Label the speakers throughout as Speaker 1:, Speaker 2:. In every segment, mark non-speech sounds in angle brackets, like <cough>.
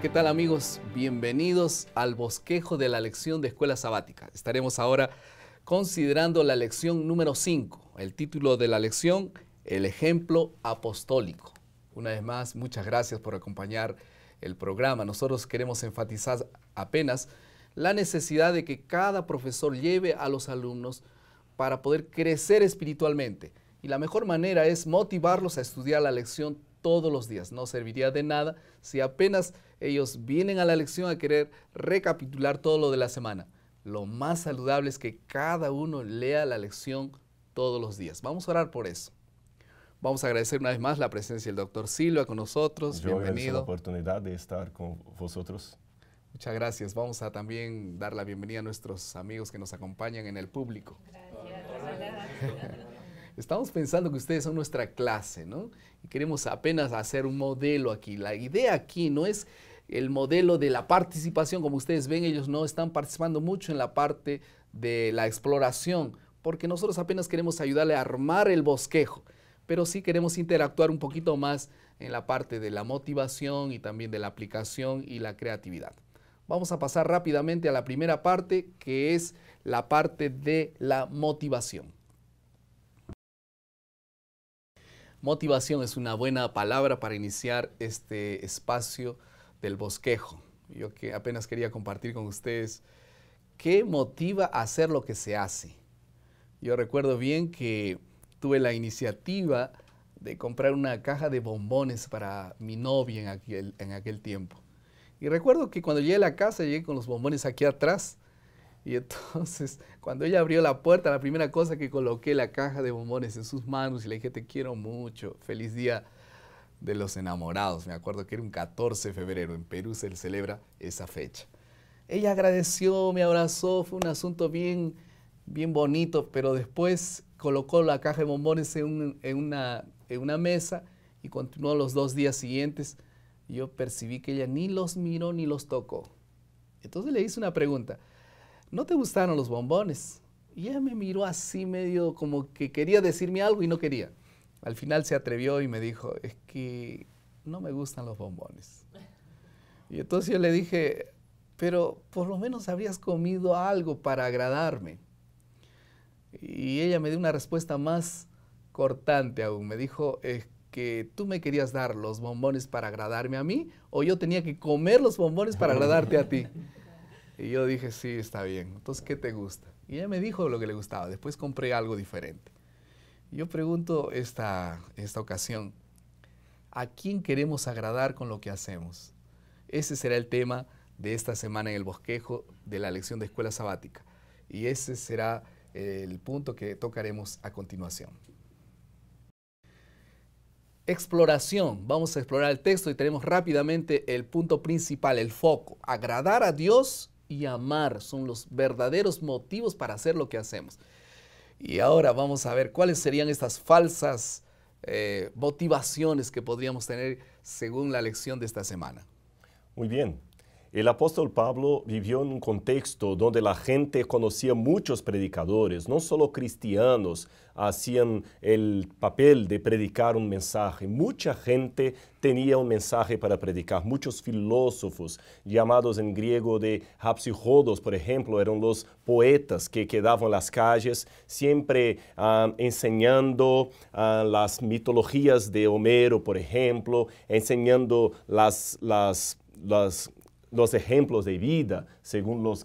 Speaker 1: ¿qué tal amigos? Bienvenidos al bosquejo de la lección de escuela sabática. Estaremos ahora considerando la lección número 5. El título de la lección, El ejemplo apostólico. Una vez más, muchas gracias por acompañar el programa. Nosotros queremos enfatizar apenas la necesidad de que cada profesor lleve a los alumnos para poder crecer espiritualmente. Y la mejor manera es motivarlos a estudiar la lección todos los días. No serviría de nada si apenas ellos vienen a la lección a querer recapitular todo lo de la semana. Lo más saludable es que cada uno lea la lección todos los días. Vamos a orar por eso. Vamos a agradecer una vez más la presencia del doctor Silva con nosotros. Yo Bienvenido. la oportunidad de estar con vosotros. Muchas gracias. Vamos a también dar la bienvenida a nuestros amigos que nos acompañan en el público. Gracias. Estamos pensando que ustedes son nuestra clase, ¿no? Y queremos apenas hacer un modelo aquí. La idea aquí no es el modelo de la participación, como ustedes ven, ellos no están participando mucho en la parte de la exploración, porque nosotros apenas queremos ayudarle a armar el bosquejo, pero sí queremos interactuar un poquito más en la parte de la motivación y también de la aplicación y la creatividad. Vamos a pasar rápidamente a la primera parte, que es la parte de la motivación. Motivación es una buena palabra para iniciar este espacio del bosquejo. Yo que apenas quería compartir con ustedes qué motiva a hacer lo que se hace. Yo recuerdo bien que tuve la iniciativa de comprar una caja de bombones para mi novia en aquel, en aquel tiempo. Y recuerdo que cuando llegué a la casa, llegué con los bombones aquí atrás y entonces, <laughs> cuando ella abrió la puerta, la primera cosa que coloqué la caja de bombones en sus manos y le dije, te quiero mucho, feliz día de los enamorados. Me acuerdo que era un 14 de febrero, en Perú se celebra esa fecha. Ella agradeció, me abrazó, fue un asunto bien, bien bonito, pero después colocó la caja de bombones en, una, en una mesa y continuó los dos días siguientes. Yo percibí que ella ni los miró ni los tocó. Entonces le hice una pregunta. ¿no te gustaron los bombones? Y ella me miró así medio como que quería decirme algo y no quería. Al final se atrevió y me dijo, es que no me gustan los bombones. Y entonces yo le dije, pero por lo menos habrías comido algo para agradarme. Y ella me dio una respuesta más cortante aún. Me dijo, es que tú me querías dar los bombones para agradarme a mí o yo tenía que comer los bombones para agradarte a ti. <laughs> Y yo dije, sí, está bien. Entonces, ¿qué te gusta? Y ella me dijo lo que le gustaba. Después compré algo diferente. Yo pregunto esta, esta ocasión, ¿a quién queremos agradar con lo que hacemos? Ese será el tema de esta semana en el bosquejo de la lección de escuela sabática. Y ese será eh, el punto que tocaremos a continuación. Exploración. Vamos a explorar el texto y tenemos rápidamente el punto principal, el foco. Agradar a Dios y amar son los verdaderos motivos para hacer lo que hacemos. Y ahora vamos a ver cuáles serían estas falsas eh, motivaciones que podríamos tener según la lección de esta semana. Muy bien,
Speaker 2: el apóstol Pablo vivió en un contexto donde la gente conocía muchos predicadores, no solo cristianos hacían el papel de predicar un mensaje, mucha gente tenía un mensaje para predicar, muchos filósofos llamados en griego de Hapsijodos, por ejemplo, eran los poetas que quedaban en las calles siempre ah, enseñando ah, las mitologías de Homero, por ejemplo, enseñando las las los ejemplos de vida según los, los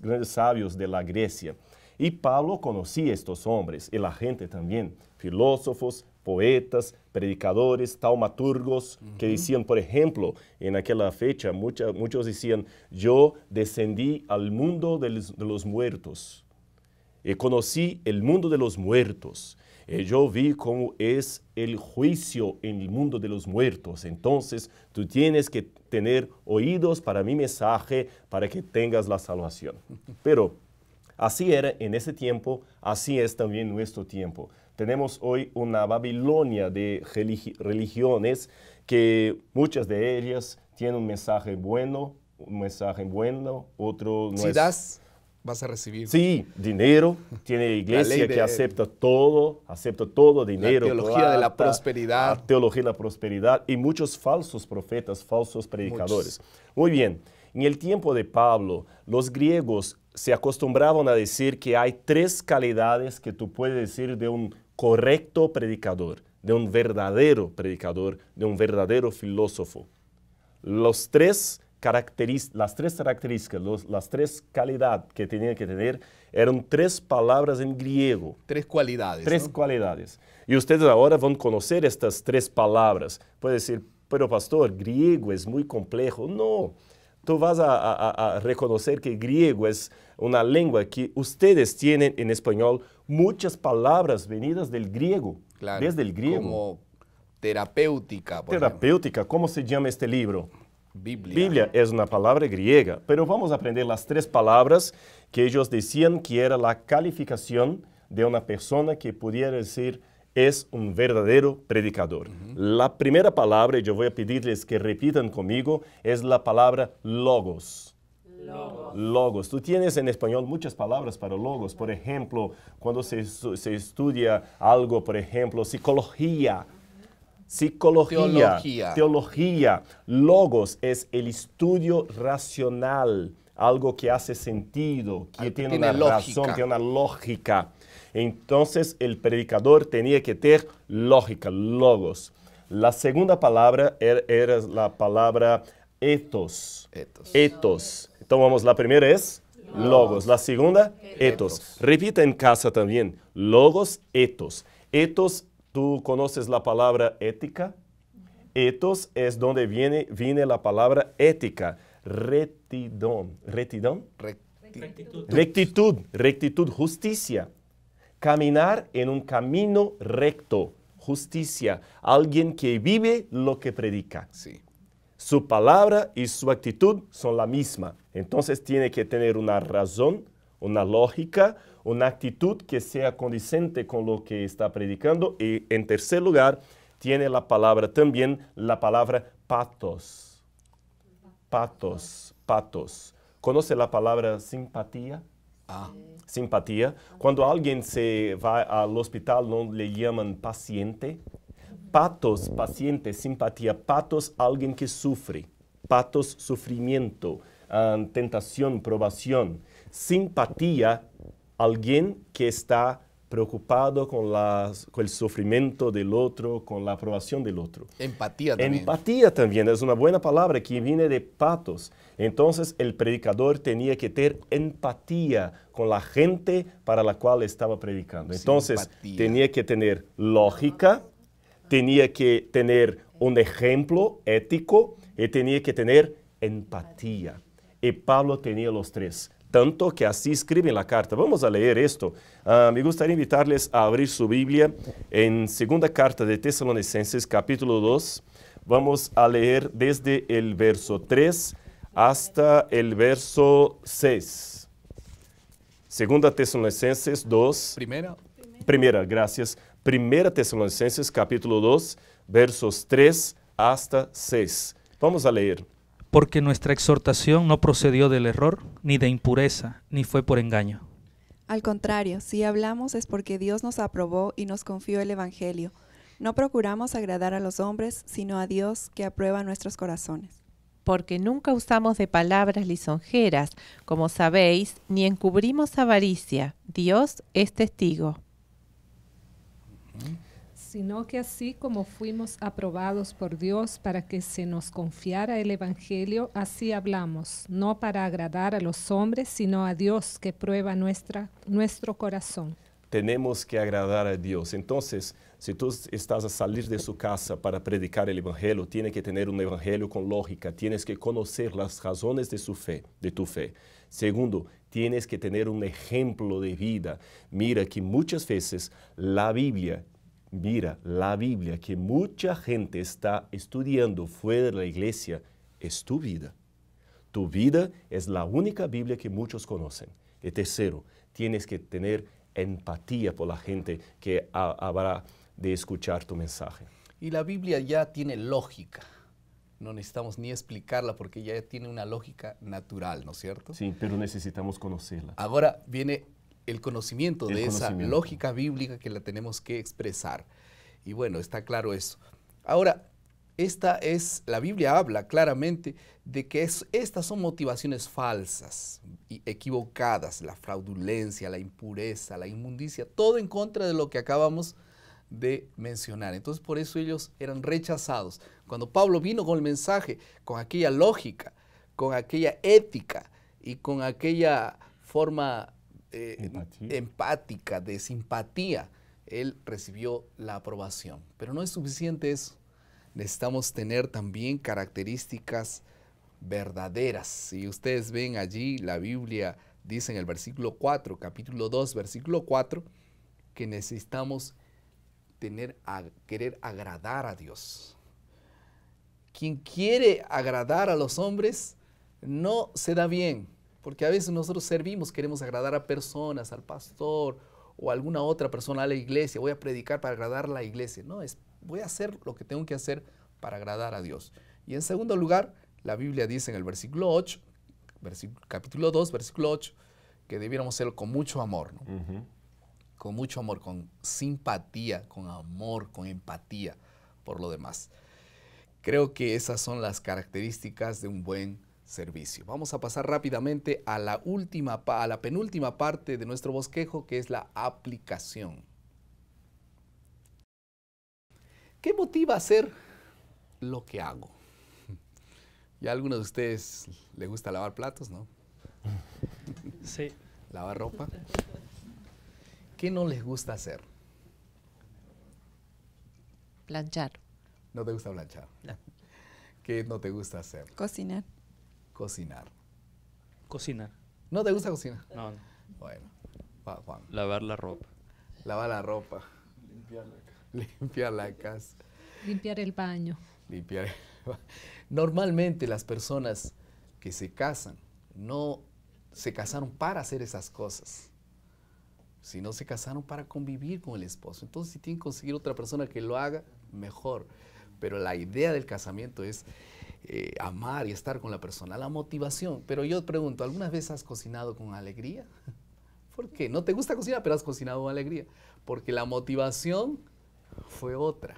Speaker 2: grandes sabios de la Grecia. Y Pablo conocía estos hombres y la gente también, filósofos, poetas, predicadores, taumaturgos, que decían, por ejemplo, en aquella fecha muchos decían, yo descendí al mundo de los, de los muertos, y eh, conocí el mundo de los muertos eh, yo vi cómo es el juicio en el mundo de los muertos. Entonces tú tienes que tener oídos para mi mensaje, para que tengas la salvación. <laughs> Pero así era en ese tiempo, así es también nuestro tiempo. Tenemos hoy una Babilonia de religiones que muchas de ellas tienen un mensaje bueno, un mensaje bueno, otro no das
Speaker 1: vas a recibir. Sí,
Speaker 2: dinero. Tiene iglesia que acepta todo, acepta todo, dinero. teología de la prosperidad. teología de la prosperidad y muchos falsos profetas, falsos predicadores. Muy bien. En el tiempo de Pablo, los griegos se acostumbraban a decir que hay tres calidades que tú puedes decir de un correcto predicador, de un verdadero predicador, de un verdadero filósofo. Los tres las tres características, las tres calidades que tenía que tener, eran tres palabras en griego. Tres cualidades. Tres cualidades. Y ustedes ahora van a conocer estas tres palabras. Puede decir, pero pastor, griego es muy complejo. No, tú vas a, reconocer que griego es una lengua que ustedes tienen en español muchas palabras venidas del griego. desde el griego. Como terapéutica. terapéutica, ¿cómo se llama este libro? Biblia. es una palabra griega, pero vamos a aprender las tres palabras que ellos decían que era la calificación de una persona que pudiera decir es un verdadero predicador. La primera palabra, yo voy a pedirles que repitan conmigo, es la palabra logos. Logos. logos. Tú tienes en español muchas palabras para logos. Por ejemplo, cuando se estudia algo, por ejemplo, psicología, Psicología, teología. Logos es el estudio racional, algo que hace sentido, que tiene, una lógica. razón, tiene una lógica. Entonces el predicador tenía que tener lógica, logos. La segunda palabra er, era, la palabra etos. Etos. Entonces vamos, la primera es logos, la segunda etos. Repita en casa también, logos, etos. Etos Tú conoces la palabra ética. Etos es donde viene, viene la palabra ética. Retidón. ¿Retidón? Rectitud. Rectitud. Rectitud, justicia. Caminar en un camino recto. Justicia. Alguien que vive lo que predica. Sí. Su palabra y su actitud son la misma. Entonces tiene que tener una razón una lógica, una actitud que sea condicente con lo que está predicando y en tercer lugar tiene la palabra también la palabra patos. Patos, patos. ¿Conoce la palabra simpatía? Ah, simpatía. Cuando alguien se va al hospital no le llaman paciente. Patos, paciente, simpatía. Patos, alguien que sufre. Patos, sufrimiento, ah, tentación, probación simpatía alguien que está preocupado con, el sufrimiento del otro, con la aprobación del otro.
Speaker 1: Empatía también.
Speaker 2: Empatía también es una buena palabra que viene de patos. Entonces el predicador tenía que tener empatía con la gente para la cual estaba predicando. Entonces tenía que tener lógica, tenía que tener un ejemplo ético y tenía que tener empatía. Y Pablo tenía los tres tanto que así escriben la carta. Vamos a leer esto. Ah, me gustaría invitarles a abrir su Biblia en segunda carta de Tesalonicenses, capítulo 2. Vamos a leer desde el verso 3 hasta el verso 6. Segunda Tesalonicenses 2. Primera. Primera, gracias. Primera Tesalonicenses, capítulo 2, versos 3 hasta 6. Vamos a leer
Speaker 1: porque nuestra exhortación no procedió del error, ni de impureza, ni fue por engaño. Al contrario, si hablamos es porque Dios nos aprobó y nos confió el Evangelio. No procuramos agradar a los hombres, sino a Dios que aprueba nuestros corazones. Porque nunca usamos de palabras lisonjeras, como sabéis, ni encubrimos avaricia. Dios es testigo
Speaker 2: sino que así como fuimos aprobados por Dios para que se nos confiara el Evangelio, así
Speaker 1: hablamos, no para agradar a los hombres, sino a Dios que prueba nuestra, nuestro corazón.
Speaker 2: Tenemos que agradar a Dios. Entonces, si tú estás a salir de su casa para predicar el Evangelio, tiene que tener un Evangelio con lógica, tienes que conocer las razones de su fe, de tu fe. Segundo, tienes que tener un ejemplo de vida. Mira que muchas veces la Biblia mira, la Biblia que mucha gente está estudiando fuera de la iglesia es tu vida. Tu vida es la única Biblia que muchos conocen. Y tercero, tienes que tener empatía por la gente que habrá de escuchar tu mensaje.
Speaker 1: Y la Biblia ya tiene lógica. No necesitamos ni explicarla porque ya tiene una lógica natural, ¿no es cierto?
Speaker 2: Sí, pero necesitamos conocerla. Ahora
Speaker 1: viene el conocimiento de esa lógica bíblica que la tenemos que expresar. Y bueno, está claro eso. Ahora, esta es, la Biblia habla claramente de que estas son motivaciones falsas y equivocadas, la fraudulencia, la impureza, la inmundicia, todo en contra de lo que acabamos de mencionar. Entonces por eso ellos eran rechazados. Cuando Pablo vino con el mensaje, con aquella lógica, con aquella ética y con aquella forma eh, empática, de simpatía, él recibió la aprobación. Pero no es suficiente eso. Necesitamos tener también características verdaderas. Si ustedes ven allí, la Biblia dice en el versículo 4, capítulo 2, versículo 4, que necesitamos tener a, querer agradar a Dios. Quien quiere agradar a los hombres no se da bien, porque a veces nosotros servimos, queremos agradar a personas, al pastor o a alguna otra persona, a la iglesia. Voy a predicar para agradar a la iglesia. No, es, voy a hacer lo que tengo que hacer para agradar a Dios. Y en segundo lugar, la Biblia dice en el versículo 8, capítulo 2, versículo 8, que debiéramos hacerlo con mucho amor, ¿no? Con mucho amor, con simpatía, con amor, con empatía por lo demás. Creo que esas son las características de un buen servicio. Vamos a pasar rápidamente a la última, a la penúltima parte de nuestro bosquejo, que es la aplicación. ¿Qué motiva a hacer lo que hago? <laughs> Ya a algunos de ustedes le gusta lavar platos, ¿no? <laughs> Sí. Lavar ropa. ¿Qué no les gusta hacer? Planchar. ¿No te gusta planchar? ¿Qué no te gusta hacer? Cocinar. Cocinar. Cocinar. ¿No te gusta cocinar? No. no. Bueno, va, Lavar la ropa. Lavar la ropa. Limpiar la casa. Limpiar la casa. Limpiar el baño. Limpiar Normalmente las personas que se casan no se casaron para hacer esas cosas, sino se casaron para convivir con el esposo. Entonces, si tienen que conseguir otra persona que lo haga, mejor. Pero la idea del casamiento es eh, amar y estar con la persona, la motivación. Pero yo pregunto, ¿algunas vez has cocinado con alegría? <laughs> ¿Por qué? No te gusta cocinar, pero has cocinado con alegría. Porque la motivación fue otra.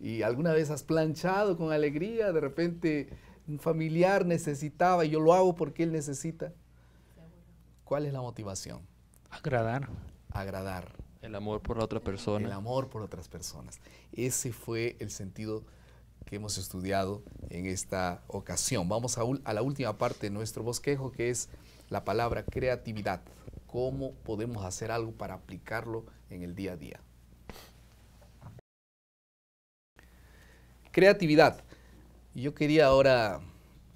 Speaker 1: Y alguna vez has planchado con alegría, de repente un familiar necesitaba y yo lo hago porque él necesita. ¿Cuál es la motivación? Agradar. Agradar. El amor por la otra persona. El amor por otras personas. Ese fue el sentido que hemos estudiado en esta ocasión. Vamos a, la última parte de nuestro bosquejo, que es la palabra creatividad. ¿Cómo podemos hacer algo para aplicarlo en el día a día? Creatividad. Yo quería ahora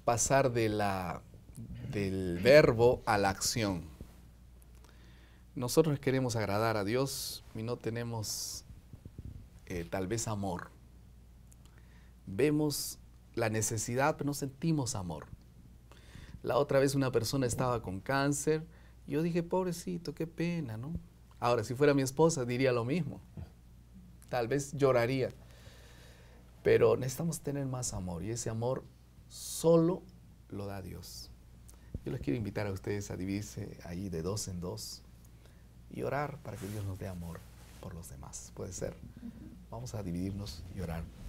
Speaker 1: pasar de la, del verbo a la acción. Nosotros queremos agradar a Dios y no tenemos eh, tal vez amor vemos la necesidad, pero no sentimos amor. La otra vez una persona estaba con cáncer, yo dije, pobrecito, qué pena, ¿no? Ahora, si fuera mi esposa, diría lo mismo. Tal vez lloraría. Pero necesitamos tener más amor y ese amor solo lo da Dios. Yo les quiero invitar a ustedes a dividirse ahí de dos en dos y orar para que Dios nos dé amor por los demás. Puede ser. Vamos a dividirnos y orar.